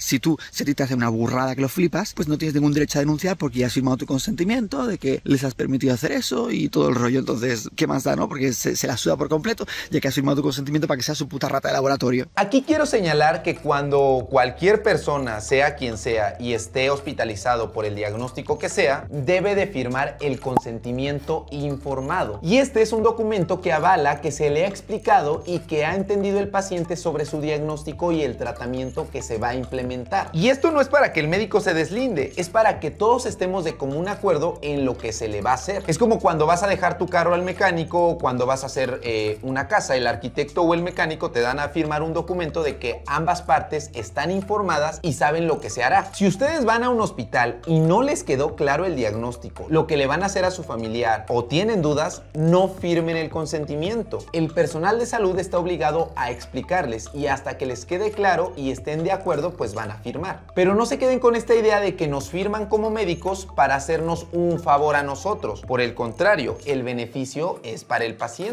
Si tú, si te hace una burrada que lo flipas, pues no tienes ningún derecho a denunciar porque ya has firmado tu consentimiento de que les has permitido hacer eso y todo el rollo. Entonces, ¿qué más da, no? Porque se, se la suda por completo, ya que has firmado tu consentimiento para que sea su puta rata de laboratorio. Aquí quiero señalar que cuando cualquier persona, sea quien sea, y esté hospitalizado por el diagnóstico que sea, debe de firmar el consentimiento informado. Y este es un documento que avala que se le ha explicado y que ha entendido el paciente sobre su diagnóstico y el tratamiento que se va a implementar y esto no es para que el médico se deslinde, es para que todos estemos de común acuerdo en lo que se le va a hacer. Es como cuando vas a dejar tu carro al mecánico o cuando vas a hacer eh, una casa, el arquitecto o el mecánico te dan a firmar un documento de que ambas partes están informadas y saben lo que se hará. Si ustedes van a un hospital y no les quedó claro el diagnóstico, lo que le van a hacer a su familiar o tienen dudas, no firmen el consentimiento. El personal de salud está obligado a explicarles y hasta que les quede claro y estén de acuerdo, pues a firmar. Pero no se queden con esta idea de que nos firman como médicos para hacernos un favor a nosotros. Por el contrario, el beneficio es para el paciente.